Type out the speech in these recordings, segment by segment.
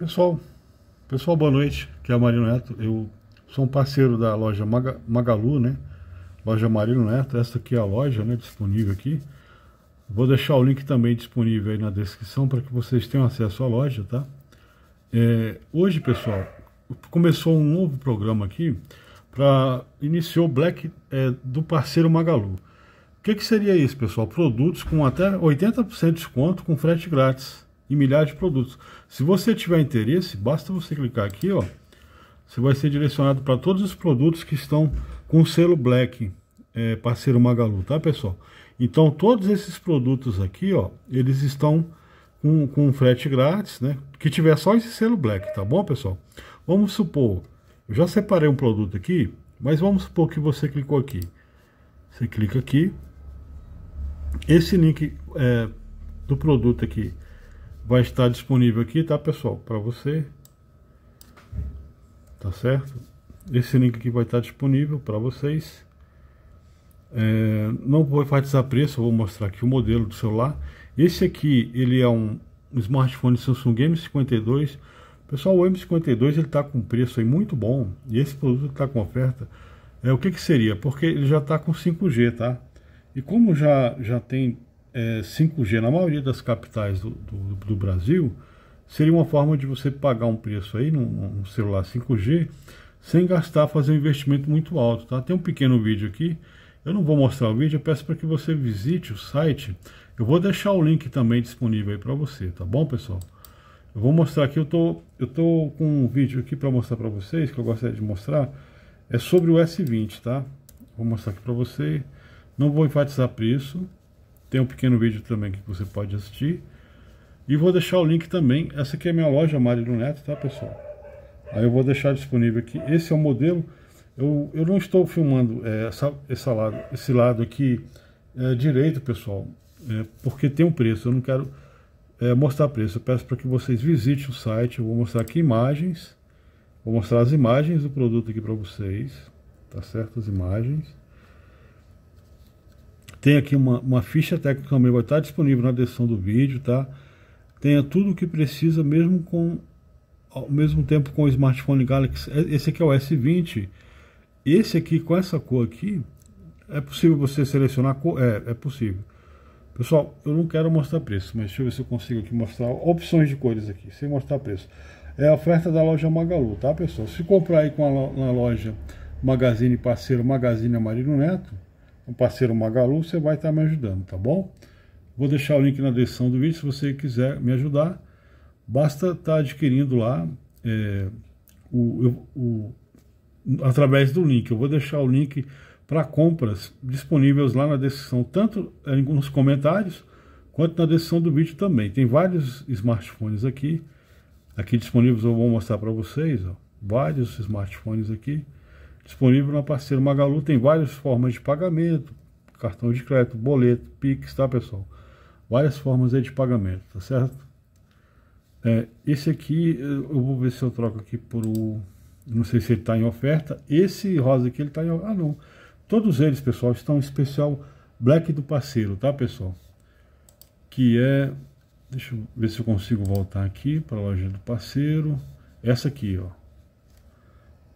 Pessoal, pessoal, boa noite. Aqui é a Marino Neto. Eu sou um parceiro da loja Magalu, né? Loja Marino Neto. Essa aqui é a loja, né? Disponível aqui. Vou deixar o link também disponível aí na descrição para que vocês tenham acesso à loja, tá? É, hoje, pessoal, começou um novo programa aqui para iniciou o Black é, do parceiro Magalu. O que, que seria isso, pessoal? Produtos com até 80% de desconto com frete grátis e milhares de produtos. Se você tiver interesse, basta você clicar aqui, ó. Você vai ser direcionado para todos os produtos que estão com selo Black, é, parceiro Magalu, tá pessoal? Então todos esses produtos aqui, ó, eles estão com, com frete grátis, né? Que tiver só esse selo Black, tá bom, pessoal? Vamos supor, eu já separei um produto aqui, mas vamos supor que você clicou aqui. Você clica aqui, esse link é, do produto aqui vai estar disponível aqui, tá pessoal, para você, tá certo? Esse link aqui vai estar disponível para vocês. É, não vou enfatizar preço, vou mostrar aqui o modelo do celular. Esse aqui, ele é um smartphone Samsung M52. Pessoal, o M52 ele está com preço aí muito bom e esse produto está com oferta. É, o que, que seria? Porque ele já está com 5G, tá? E como já, já tem é, 5G na maioria das capitais do, do, do, Brasil seria uma forma de você pagar um preço aí num, num celular 5G sem gastar, fazer um investimento muito alto. Tá? Tem um pequeno vídeo aqui, eu não vou mostrar o vídeo, eu peço para que você visite o site. Eu vou deixar o link também disponível aí para você, tá bom, pessoal? Eu vou mostrar aqui, eu tô, eu tô com um vídeo aqui para mostrar para vocês, que eu gostaria de mostrar, é sobre o S20, tá? Vou mostrar aqui para você, não vou enfatizar preço, tem um pequeno vídeo também que você pode assistir. E vou deixar o link também. Essa aqui é a minha loja Marido Neto, tá pessoal? Aí eu vou deixar disponível aqui. Esse é o modelo. Eu, eu não estou filmando é, essa, essa lado, esse lado aqui é, direito, pessoal, é, porque tem um preço. Eu não quero é, mostrar preço. Eu peço para que vocês visitem o site. Eu vou mostrar aqui imagens. Vou mostrar as imagens do produto aqui para vocês. Tá certo? As imagens. Tem aqui uma, uma ficha técnica também, vai estar disponível na descrição do vídeo, tá? Tenha tudo o que precisa, mesmo com ao mesmo tempo com o smartphone Galaxy. É, esse aqui é o S20. Esse aqui com essa cor aqui, é possível você selecionar cor? É, é possível. Pessoal, eu não quero mostrar preço, mas deixa eu ver se eu consigo aqui mostrar opções de cores aqui, sem mostrar preço. É a oferta da loja Magalu, tá pessoal? Se comprar aí com a, na loja Magazine Parceiro Magazine Marino Neto, o parceiro Magalu, você vai estar me ajudando, tá bom? Vou deixar o link na descrição do vídeo se você quiser me ajudar. Basta estar tá adquirindo lá é, o, o, através do link. Eu vou deixar o link para compras disponíveis lá na descrição, tanto é, nos comentários quanto na descrição do vídeo também. Tem vários smartphones aqui, aqui disponíveis, eu vou mostrar para vocês, ó, vários smartphones aqui disponível na parceira Magalu, tem várias formas de pagamento, cartão de crédito, boleto, Pix, tá pessoal? Várias formas aí de pagamento, tá certo? É, esse aqui, eu vou ver se eu troco aqui por o... Não sei se ele está em oferta. Esse rosa aqui, ele está em... Ah, não. Todos eles, pessoal, estão em especial Black do parceiro, tá, pessoal? Que é... Deixa eu ver se eu consigo voltar aqui para a loja do parceiro. Essa aqui, ó.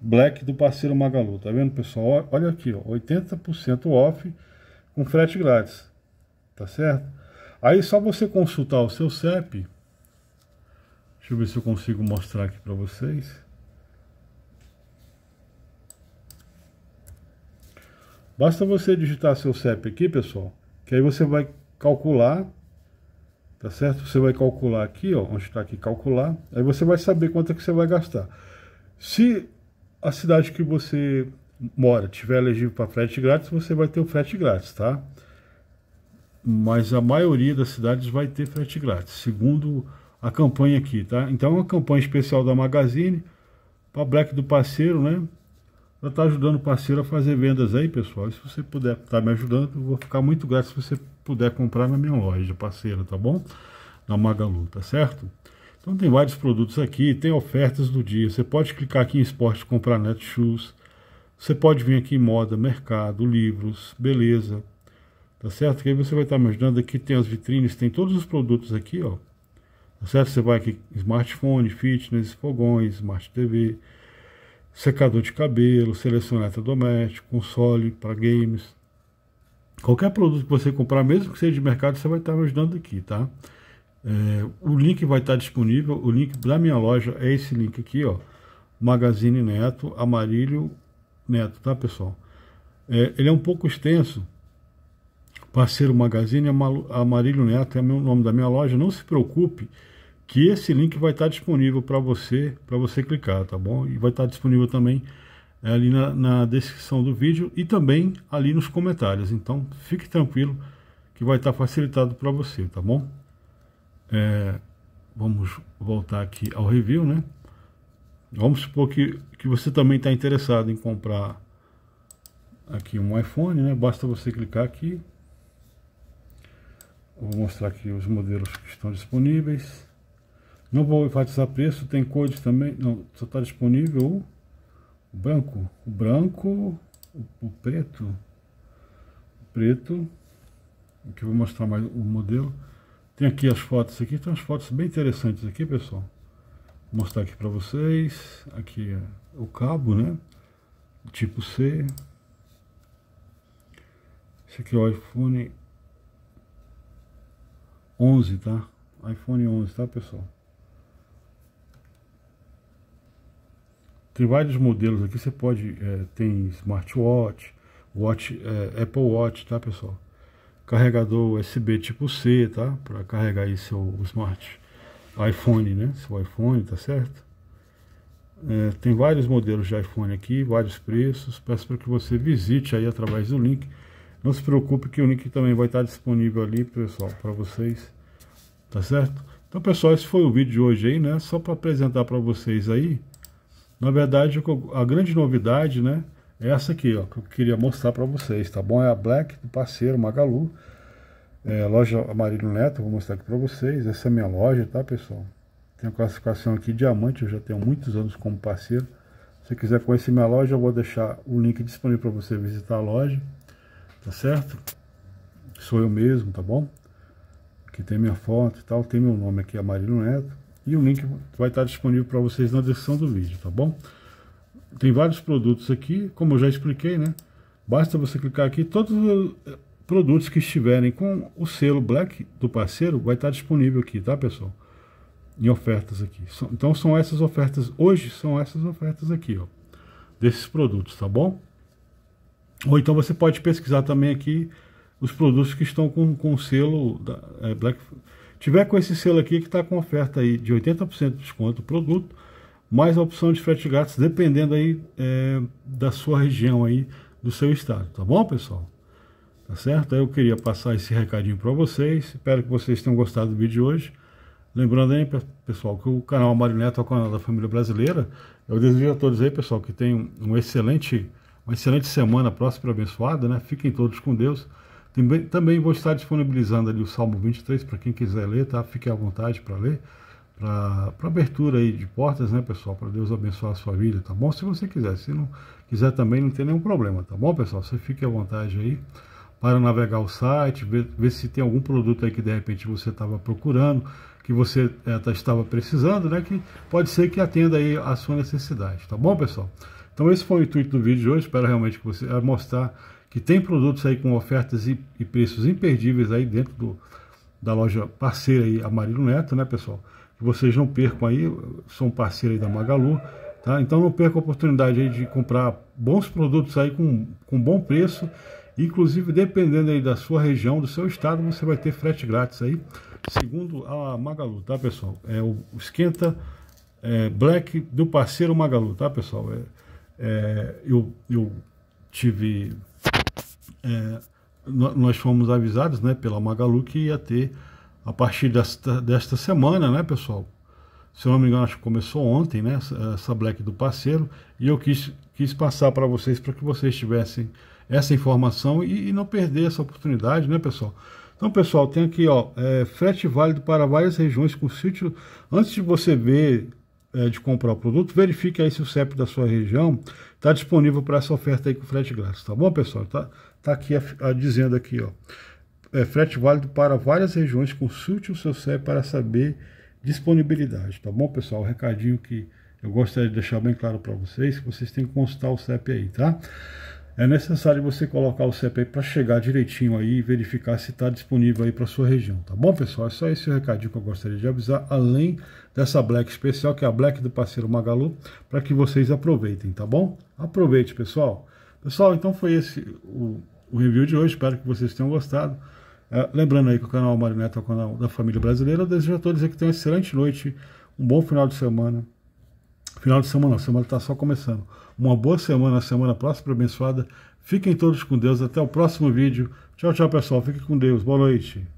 Black do parceiro Magalu, tá vendo pessoal? Olha aqui, ó, 80% off com frete grátis, tá certo? Aí só você consultar o seu CEP, deixa eu ver se eu consigo mostrar aqui para vocês. Basta você digitar seu CEP aqui, pessoal, que aí você vai calcular, tá certo? Você vai calcular aqui, ó, onde está aqui calcular, aí você vai saber quanto é que você vai gastar. Se a cidade que você mora tiver elegível para frete grátis, você vai ter o frete grátis, tá? Mas a maioria das cidades vai ter frete grátis, segundo a campanha aqui, tá? Então é uma campanha especial da Magazine para Black do parceiro, né? Ela tá ajudando o parceiro a fazer vendas aí, pessoal. E se você puder estar tá me ajudando, eu vou ficar muito grato se você puder comprar na minha loja, parceira, tá bom? Na Magalu, tá certo? Então tem vários produtos aqui, tem ofertas do dia. Você pode clicar aqui em esporte comprar Netshoes. Você pode vir aqui em moda, mercado, livros, beleza. Tá certo? Que aí você vai estar me ajudando. Aqui tem as vitrines, tem todos os produtos aqui, ó. Tá certo? Você vai aqui, smartphone, fitness, fogões, smart TV, secador de cabelo, seleção eletrodoméstico, console para games. Qualquer produto que você comprar, mesmo que seja de mercado, você vai estar me ajudando aqui, tá? É, o link vai estar disponível, o link da minha loja é esse link aqui, ó. Magazine Neto, Amarílio Neto, tá pessoal? É, ele é um pouco extenso. Parceiro Magazine Amarílio Neto é o nome da minha loja. Não se preocupe que esse link vai estar disponível para você, para você clicar, tá bom? E vai estar disponível também é, ali na, na, descrição do vídeo e também ali nos comentários. Então, fique tranquilo que vai estar facilitado para você, tá bom? é, vamos voltar aqui ao review, né? Vamos supor que, que você também está interessado em comprar aqui um iPhone, né? Basta você clicar aqui. Vou mostrar aqui os modelos que estão disponíveis. Não vou enfatizar preço, tem cores também. Não, só está disponível o branco. O branco, o, o preto. O preto. Aqui eu vou mostrar mais o modelo. Tem aqui as fotos aqui, tem umas fotos bem interessantes aqui, pessoal. Vou mostrar aqui para vocês. Aqui é o cabo, né? Tipo C. Esse aqui é o iPhone 11, tá? iPhone 11, tá, pessoal? Tem vários modelos aqui, você pode, é, tem smartwatch, watch, é, Apple Watch, tá, pessoal? carregador USB tipo C, tá? Para carregar aí seu smart iPhone, né? Seu iPhone, tá certo? É, tem vários modelos de iPhone aqui, vários preços. Peço para que você visite aí através do link. Não se preocupe que o link também vai estar disponível ali, pessoal, para vocês. Tá certo? Então, pessoal, esse foi o vídeo de hoje aí, né? Só para apresentar para vocês aí. Na verdade, a grande novidade, né? essa aqui, ó, que eu queria mostrar para vocês, tá bom? É a Black do parceiro Magalu, é, loja Amarilho Neto, vou mostrar aqui para vocês, essa é a minha loja, tá pessoal? Tem a classificação aqui diamante, eu já tenho muitos anos como parceiro. Se você quiser conhecer minha loja, eu vou deixar o link disponível para você visitar a loja, tá certo? Sou eu mesmo, tá bom? Aqui tem minha foto e tal, tem meu nome aqui, Amarilho é Neto, e o link vai estar disponível para vocês na descrição do vídeo, tá bom? tem vários produtos aqui, como eu já expliquei, né? Basta você clicar aqui, todos os eh, produtos que estiverem com o selo Black do parceiro vai estar disponível aqui, tá pessoal? Em ofertas aqui. Então são essas ofertas, hoje são essas ofertas aqui, ó. Desses produtos, tá bom? Ou então você pode pesquisar também aqui os produtos que estão com, com o selo da, é, Black. Tiver com esse selo aqui que está com oferta aí de 80% de desconto do produto, mais a opção de frete grátis, dependendo aí é, da sua região aí, do seu estado, tá bom, pessoal? Tá certo? Eu queria passar esse recadinho para vocês, espero que vocês tenham gostado do vídeo de hoje. Lembrando aí, pessoal, que o canal Mário Neto tá é o canal da família brasileira. Eu desejo a todos aí, pessoal, que tenham um excelente, uma excelente semana, e abençoada, né? Fiquem todos com Deus. Também, também vou estar disponibilizando ali o Salmo 23 para quem quiser ler, tá? Fique à vontade para ler para abertura aí de portas, né, pessoal? Para Deus abençoar a sua vida, tá bom? Se você quiser, se não quiser também, não tem nenhum problema, tá bom, pessoal? Você fique à vontade aí para navegar o site, ver, ver se tem algum produto aí que de repente você estava procurando, que você é, tá, estava precisando, né? Que pode ser que atenda aí a sua necessidade, tá bom, pessoal? Então esse foi o intuito do vídeo de hoje, espero realmente que você é mostrar que tem produtos aí com ofertas e, e preços imperdíveis aí dentro do, da loja parceira aí, Amarillo Neto, né, pessoal? que vocês não percam aí, são aí da Magalu, tá? Então não perca a oportunidade de comprar bons produtos aí com, com bom preço, inclusive dependendo aí da sua região, do seu estado, você vai ter frete grátis aí, segundo a Magalu, tá pessoal? É o esquenta é, Black do parceiro Magalu, tá pessoal? É, é, eu, eu tive... É, nós fomos avisados né, pela Magalu que ia ter a partir desta, desta semana, né, pessoal? Se eu não me engano, acho que começou ontem, né? Essa Black do parceiro. E eu quis, quis passar para vocês, para que vocês tivessem essa informação e, e, não perder essa oportunidade, né, pessoal? Então, pessoal, tem aqui, ó, é, frete válido para várias regiões com sítio. Antes de você ver, é, de comprar o produto, verifique aí se o CEP da sua região está disponível para essa oferta aí com frete grátis, tá bom, pessoal? Tá, tá aqui a, a dizendo aqui, ó é, frete válido para várias regiões. Consulte o seu CEP para saber disponibilidade, tá bom, pessoal? O recadinho que eu gostaria de deixar bem claro para vocês, que vocês têm que consultar o CEP aí, tá? É necessário você colocar o CEP aí para chegar direitinho aí e verificar se está disponível aí para sua região, tá bom, pessoal? É só esse recadinho que eu gostaria de avisar, além dessa Black especial, que é a Black do parceiro Magalu, para que vocês aproveitem, tá bom? Aproveite, pessoal. Pessoal, então foi esse o, o review de hoje, espero que vocês tenham gostado. É, lembrando aí que o canal Marineta é o canal da família brasileira. Eu desejo a todos que tenham uma excelente noite, um bom final de semana. Final de semana, a semana está só começando. Uma boa semana, a semana próxima abençoada. Fiquem todos com Deus. Até o próximo vídeo. Tchau, tchau, pessoal. Fiquem com Deus. Boa noite.